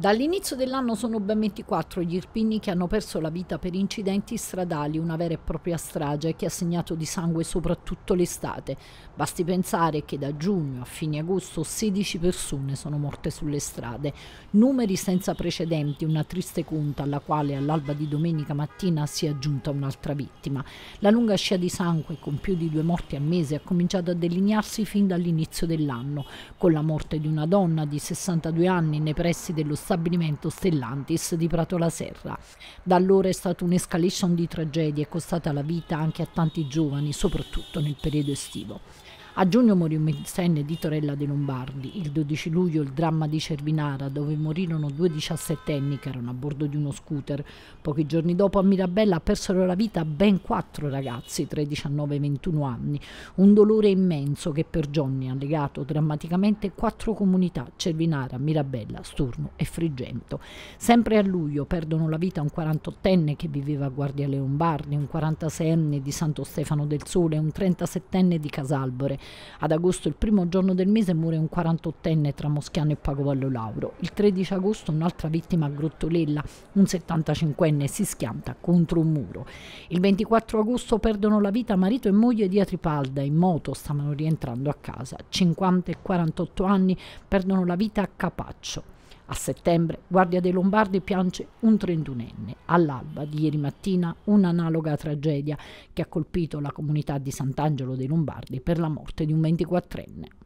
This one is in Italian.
Dall'inizio dell'anno sono ben 24 gli irpini che hanno perso la vita per incidenti stradali, una vera e propria strage che ha segnato di sangue soprattutto l'estate. Basti pensare che da giugno a fine agosto 16 persone sono morte sulle strade, numeri senza precedenti, una triste conta alla quale all'alba di domenica mattina si è aggiunta un'altra vittima. La lunga scia di sangue con più di due morti al mese ha cominciato a delinearsi fin dall'inizio dell'anno, con la morte di una donna di 62 anni nei pressi dello stato stabilimento Stellantis di Prato la Serra. Da allora è stata un'escalation di tragedie costata la vita anche a tanti giovani, soprattutto nel periodo estivo. A giugno morì un missenne di Torella dei Lombardi, il 12 luglio il dramma di Cervinara dove morirono due diciassettenni che erano a bordo di uno scooter. Pochi giorni dopo a Mirabella persero la vita ben quattro ragazzi tra i 19 e i 21 anni, un dolore immenso che per giorni ha legato drammaticamente quattro comunità, Cervinara, Mirabella, Sturno e Frigento. Sempre a luglio perdono la vita un 48enne che viveva a Guardia Lombardi, un 46enne di Santo Stefano del Sole, un 37enne di Casalbore, ad agosto, il primo giorno del mese, muore un 48enne tra Moschiano e Pagovallo Lauro. Il 13 agosto un'altra vittima a Grottolella, un 75enne, si schianta contro un muro. Il 24 agosto perdono la vita marito e moglie di Atripalda, in moto stavano rientrando a casa. 50 e 48 anni perdono la vita a Capaccio. A settembre Guardia dei Lombardi piange un trentunenne. All'alba di ieri mattina un'analoga tragedia che ha colpito la comunità di Sant'Angelo dei Lombardi per la morte di un 24enne.